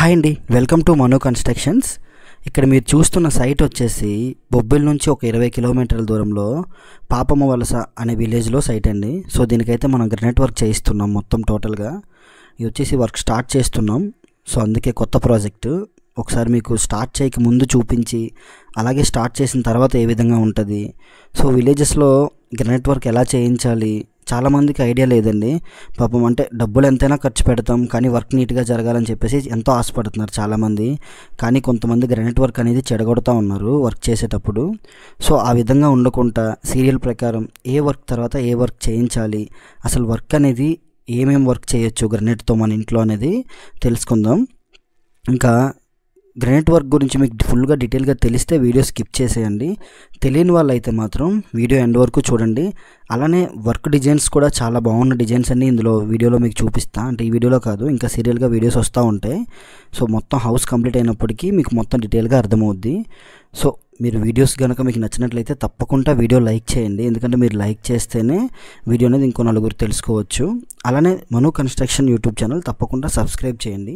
hi అండి welcome to Mano constructions ఇక్కడ మీరు చూస్తున్న సైట్ వచ్చేసి బొబ్బిల్ నుంచి ఒక ఇరవై కిలోమీటర్ల దూరంలో పాపమ్మ వలస అనే విలేజ్లో సైట్ అండి సో దీనికైతే మనం గ్రనెట్ వర్క్ చేయిస్తున్నాం మొత్తం టోటల్గా ఇది వచ్చేసి వర్క్ స్టార్ట్ చేస్తున్నాం సో అందుకే కొత్త ప్రాజెక్టు ఒకసారి మీకు స్టార్ట్ చేయక ముందు చూపించి అలాగే స్టార్ట్ చేసిన తర్వాత ఏ విధంగా ఉంటుంది సో విలేజెస్లో గ్రనెట్ వర్క్ ఎలా చేయించాలి చాలామందికి ఐడియా లేదండి పాపం అంటే డబ్బులు ఎంతైనా ఖర్చు పెడతాం కానీ వర్క్ నీట్గా జరగాలని చెప్పేసి ఎంతో ఆశపడుతున్నారు చాలామంది కానీ కొంతమంది గ్రానైట్ వర్క్ అనేది చెడగొడుతూ ఉన్నారు వర్క్ చేసేటప్పుడు సో ఆ విధంగా ఉండకుండా సీరియల్ ప్రకారం ఏ వర్క్ తర్వాత ఏ వర్క్ చేయించాలి అసలు వర్క్ అనేది ఏమేమి వర్క్ చేయొచ్చు గ్రనైట్తో మన ఇంట్లో అనేది తెలుసుకుందాం ఇంకా గ్రానైట్ వర్క్ గురించి మీకు ఫుల్గా డీటెయిల్గా తెలిస్తే వీడియో స్కిప్ చేసేయండి తెలియని వాళ్ళు మాత్రం వీడియో ఎండ్ వరకు చూడండి అలానే వర్క్ డిజైన్స్ కూడా చాలా బాగున్న డిజైన్స్ అన్నీ ఇందులో వీడియోలో మీకు చూపిస్తా అంటే ఈ వీడియోలో కాదు ఇంకా సీరియల్గా వీడియోస్ వస్తూ ఉంటాయి సో మొత్తం హౌస్ కంప్లీట్ అయినప్పటికీ మీకు మొత్తం డీటెయిల్గా అర్థమవుద్ది సో మీరు వీడియోస్ కనుక మీకు నచ్చినట్లయితే తప్పకుండా వీడియో లైక్ చేయండి ఎందుకంటే మీరు లైక్ చేస్తేనే వీడియో అనేది ఇంకో నలుగురు తెలుసుకోవచ్చు అలానే మను కన్స్ట్రక్షన్ యూట్యూబ్ ఛానల్ తప్పకుండా సబ్స్క్రైబ్ చేయండి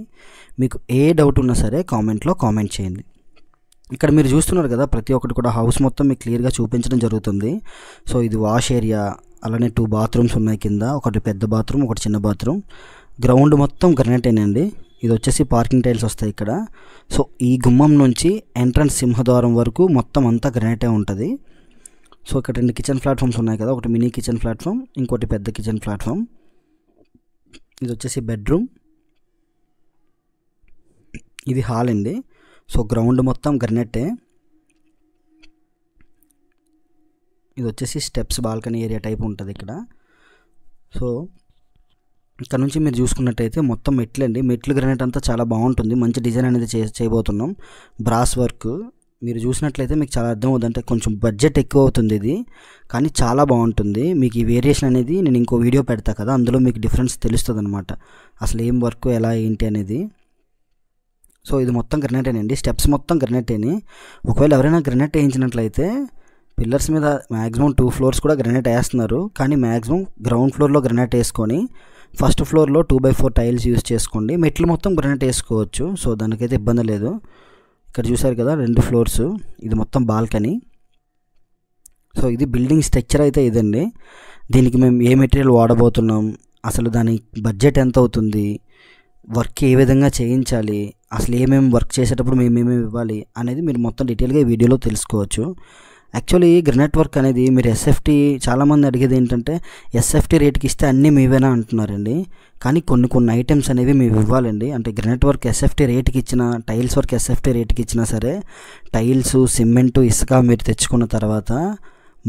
మీకు ఏ డౌట్ ఉన్నా సరే కామెంట్లో కామెంట్ చేయండి ఇక్కడ మీరు చూస్తున్నారు కదా ప్రతి ఒక్కటి కూడా హౌస్ మొత్తం మీకు క్లియర్గా చూపించడం జరుగుతుంది సో ఇది వాష్ ఏరియా అలానే టూ బాత్రూమ్స్ ఉన్నాయి కింద ఒకటి పెద్ద బాత్రూమ్ ఒకటి చిన్న బాత్రూమ్ గ్రౌండ్ మొత్తం గ్రనైటేనండి ఇది వచ్చేసి పార్కింగ్ టైల్స్ వస్తాయి ఇక్కడ సో ఈ గుమ్మం నుంచి ఎంట్రన్స్ సింహద్వారం వరకు మొత్తం అంతా గ్రానైటే ఉంటుంది సో ఇక్కడ రెండు కిచెన్ ప్లాట్ఫామ్స్ ఉన్నాయి కదా ఒకటి మినీ కిచెన్ ప్లాట్ఫామ్ ఇంకోటి పెద్ద కిచెన్ ప్లాట్ఫామ్ ఇది వచ్చేసి బెడ్రూమ్ ఇది హాల్ అండి సో గ్రౌండ్ మొత్తం గ్రనెట్టే ఇది వచ్చేసి స్టెప్స్ బాల్కనీ ఏరియా టైప్ ఉంటుంది ఇక్కడ సో ఇక్కడ నుంచి మీరు చూసుకున్నట్టయితే మొత్తం మెట్లు అండి మెట్లు గ్రానైట్ అంతా చాలా బాగుంటుంది మంచి డిజైన్ అనేది చే చేయబోతున్నాం బ్రాస్ వర్క్ మీరు చూసినట్లయితే మీకు చాలా అర్థం అవుతుంది అంటే కొంచెం బడ్జెట్ ఎక్కువ అవుతుంది ఇది కానీ చాలా బాగుంటుంది మీకు ఈ వేరియేషన్ అనేది నేను ఇంకో వీడియో పెడతా కదా అందులో మీకు డిఫరెన్స్ తెలుస్తుంది అనమాట అసలు ఏం వర్క్ ఎలా ఏంటి అనేది సో ఇది మొత్తం అండి స్టెప్స్ మొత్తం గ్రనైటేని ఒకవేళ ఎవరైనా గ్రనైట్ వేయించినట్లయితే పిల్లర్స్ మీద మ్యాక్సిమం టూ ఫ్లోర్స్ కూడా గ్రనైట్ వేస్తున్నారు కానీ మ్యాక్సిమం గ్రౌండ్ ఫ్లోర్లో గ్రనైట్ వేసుకొని ఫస్ట్ ఫ్లోర్లో two by four tiles use చేసుకోండి మెట్లు మొత్తం గ్రనైట్ వేసుకోవచ్చు సో దానికైతే ఇబ్బంది లేదు ఇక్కడ చూసారు కదా రెండు ఫ్లోర్స్ ఇది మొత్తం బాల్కనీ సో ఇది బిల్డింగ్ స్ట్రక్చర్ అయితే ఇదండి దీనికి మేము ఏ మెటీరియల్ వాడబోతున్నాం అసలు దాని బడ్జెట్ ఎంత అవుతుంది వర్క్ ఏ విధంగా చేయించాలి అసలు ఏమేమి వర్క్ చేసేటప్పుడు మేమేమి ఇవ్వాలి అనేది మీరు మొత్తం డీటెయిల్గా ఈ వీడియోలో తెలుసుకోవచ్చు యాక్చువల్లీ గ్రనెట్ వర్క్ అనేది మీరు ఎస్ఎఫ్టీ చాలామంది అడిగేది ఏంటంటే ఎస్ఎఫ్టీ రేట్కి ఇస్తే అన్నీ మీవేనా అంటున్నారండి కానీ కొన్ని కొన్ని ఐటమ్స్ అనేవి మేము ఇవ్వాలండి అంటే గ్రనెట్ వర్క్ ఎస్ఎఫ్టీ రేట్కి ఇచ్చిన టైల్స్ వర్క్ ఎస్ఎఫ్టీ రేట్కి ఇచ్చినా సరే టైల్స్ సిమెంటు ఇసుక మీరు తెచ్చుకున్న తర్వాత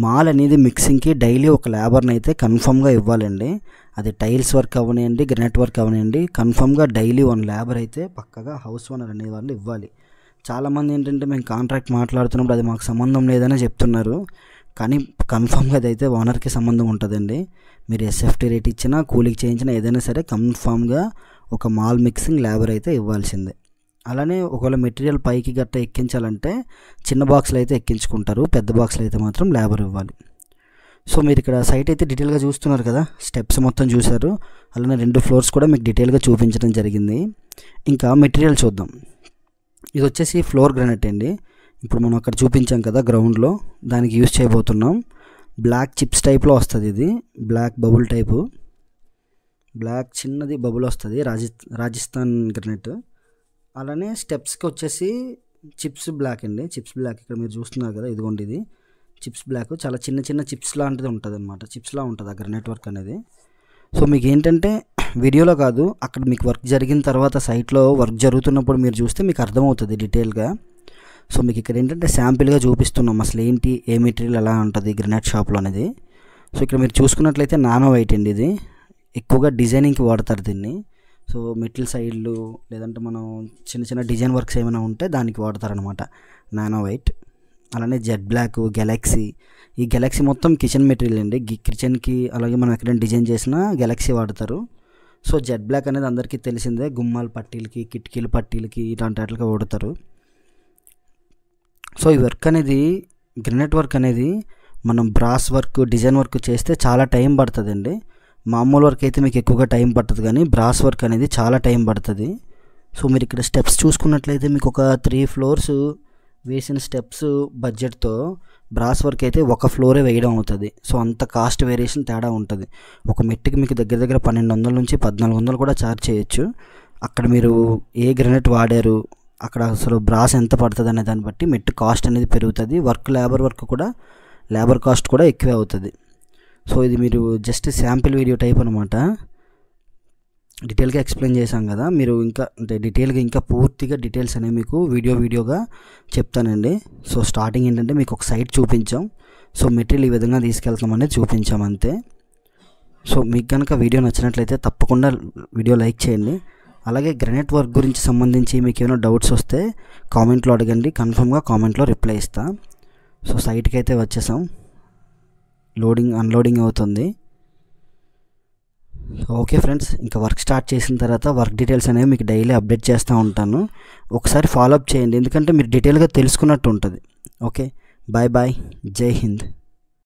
మాల్ అనేది మిక్సింగ్కి డైలీ ఒక లేబర్ని అయితే కన్ఫామ్గా ఇవ్వాలండి అది టైల్స్ వర్క్ అవనివ్వండి గ్రనెట్ వర్క్ అవనివ్వండి కన్ఫామ్గా డైలీ వన్ లేబర్ అయితే పక్కగా హౌస్ ఓనర్ అనే వాళ్ళు ఇవ్వాలి చాలామంది ఏంటంటే మేము కాంట్రాక్ట్ మాట్లాడుతున్నప్పుడు అది మాకు సంబంధం లేదని చెప్తున్నారు కానీ కన్ఫామ్గా అయితే ఓనర్కి సంబంధం ఉంటుందండి మీరు ఎస్ఎఫ్టీ రేట్ ఇచ్చినా కూలికి చేయించినా ఏదైనా సరే కన్ఫామ్గా ఒక మాల్ మిక్సింగ్ లేబర్ అయితే ఇవ్వాల్సిందే అలానే ఒకవేళ మెటీరియల్ పైకి గట్ట ఎక్కించాలంటే చిన్న బాక్స్లు అయితే ఎక్కించుకుంటారు పెద్ద బాక్స్లు అయితే మాత్రం లేబర్ ఇవ్వాలి సో మీరు ఇక్కడ సైట్ అయితే డీటెయిల్గా చూస్తున్నారు కదా స్టెప్స్ మొత్తం చూశారు అలానే రెండు ఫ్లోర్స్ కూడా మీకు డీటెయిల్గా చూపించడం జరిగింది ఇంకా మెటీరియల్ చూద్దాం ఇది వచ్చేసి ఫ్లోర్ గ్రానైట్ అండి ఇప్పుడు మనం అక్కడ చూపించాం కదా గ్రౌండ్లో దానికి యూజ్ చేయబోతున్నాం బ్లాక్ చిప్స్ టైప్లో వస్తుంది ఇది బ్లాక్ బబుల్ టైపు బ్లాక్ చిన్నది బబుల్ వస్తుంది రాజస్థా రాజస్థాన్ గ్రనైట్ అలానే స్టెప్స్కి వచ్చేసి చిప్స్ బ్లాక్ అండి చిప్స్ బ్లాక్ ఇక్కడ మీరు చూస్తున్నారు కదా ఇదిగోండి ఇది చిప్స్ బ్లాక్ చాలా చిన్న చిన్న చిప్స్ లాంటిది ఉంటుంది అనమాట చిప్స్లా ఉంటుంది ఆ గ్రనైట్ వర్క్ అనేది సో మీకు ఏంటంటే వీడియోలో కాదు అక్కడ మీకు వర్క్ జరిగిన తర్వాత సైట్లో వర్క్ జరుగుతున్నప్పుడు మీరు చూస్తే మీకు అర్థమవుతుంది డీటెయిల్గా సో మీకు ఇక్కడ ఏంటంటే శాంపిల్గా చూపిస్తున్నాం అసలు ఏంటి ఏ మెటీరియల్ ఎలా ఉంటుంది గ్రెనైట్ షాప్లో అనేది సో ఇక్కడ మీరు చూసుకున్నట్లయితే నానో వైట్ అండి ఇది ఎక్కువగా డిజైనింగ్కి వాడతారు దీన్ని సో మెటల్ సైడ్లు లేదంటే మనం చిన్న చిన్న డిజైన్ వర్క్స్ ఏమైనా ఉంటే దానికి వాడతారనమాట నానో వైట్ అలానే జెడ్ బ్లాక్ గెలాక్సీ ఈ గెలాక్సీ మొత్తం కిచెన్ మెటీరియల్ అండి కిచెన్కి అలాగే మనం ఎక్కడైనా డిజైన్ చేసినా గెలాక్సీ వాడతారు సో జెడ్ బ్లాక్ అనేది అందరికీ తెలిసిందే గుమ్మాల పట్టీలకి కిటికీల పట్టీలకి ఇలాంటి వాటికి ఓడతారు సో ఈ వర్క్ అనేది గ్రెనైట్ వర్క్ అనేది మనం బ్రాస్ వర్క్ డిజైన్ వర్క్ చేస్తే చాలా టైం పడుతుందండి మామూలు వర్క్ అయితే మీకు ఎక్కువగా టైం పడుతుంది కానీ బ్రాస్ వర్క్ అనేది చాలా టైం పడుతుంది సో మీరు ఇక్కడ స్టెప్స్ చూసుకున్నట్లయితే మీకు ఒక త్రీ ఫ్లోర్స్ వేసిన స్టెప్స్ బడ్జెట్తో బ్రాస్ వర్క్ అయితే ఒక ఫ్లోరే వేయడం అవుతుంది సో అంత కాస్ట్ వేరియేషన్ తేడా ఉంటుంది ఒక మెట్టుకి మీకు దగ్గర దగ్గర పన్నెండు వందల నుంచి పద్నాలుగు వందలు కూడా ఛార్జ్ చేయొచ్చు అక్కడ మీరు ఏ గ్రనెట్ వాడారు అక్కడ అసలు బ్రాస్ ఎంత పడుతుంది అనే దాన్ని బట్టి మెట్టు కాస్ట్ అనేది పెరుగుతుంది వర్క్ లేబర్ వర్క్ కూడా లేబర్ కాస్ట్ కూడా ఎక్కువే అవుతుంది సో ఇది మీరు జస్ట్ శాంపిల్ వీడియో టైప్ అనమాట డీటెయిల్గా ఎక్స్ప్లెయిన్ చేశాం కదా మీరు ఇంకా అంటే డీటెయిల్గా ఇంకా పూర్తిగా డీటెయిల్స్ అనేవి మీకు వీడియో వీడియోగా చెప్తానండి సో స్టార్టింగ్ ఏంటంటే మీకు ఒక సైట్ చూపించాం సో మెటీరియల్ ఈ విధంగా తీసుకెళ్తామని చూపించాం అంతే సో మీకు కనుక వీడియో నచ్చినట్లయితే తప్పకుండా వీడియో లైక్ చేయండి అలాగే గ్రనైట్ వర్క్ గురించి సంబంధించి మీకు ఏమైనా డౌట్స్ వస్తే కామెంట్లో అడగండి కన్ఫర్మ్గా కామెంట్లో రిప్లై ఇస్తా సో సైట్కి అయితే వచ్చేసాం లోడింగ్ అన్లోడింగ్ అవుతుంది ఓకే ఫ్రెండ్స్ ఇంకా వర్క్ స్టార్ట్ చేసిన తర్వాత వర్క్ డీటెయిల్స్ అనేవి మీకు డైలీ అప్డేట్ చేస్తూ ఉంటాను ఒకసారి ఫాలోఅప్ చేయండి ఎందుకంటే మీరు డీటెయిల్గా తెలుసుకున్నట్టు ఉంటుంది ఓకే బాయ్ బాయ్ జై హింద్